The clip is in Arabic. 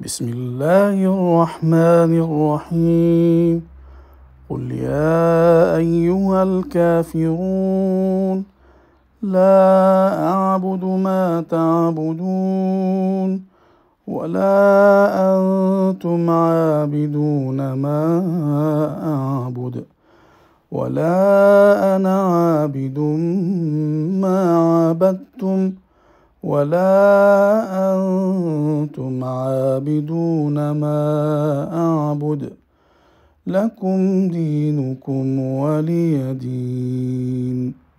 بسم الله الرحمن الرحيم قل يا ايها الكافرون لا اعبد ما تعبدون ولا انتم عابدون ما اعبد ولا انا عابد ما عبدتم ولا انتم عابدون تعبدون ما أعبد لكم دينكم ولي دين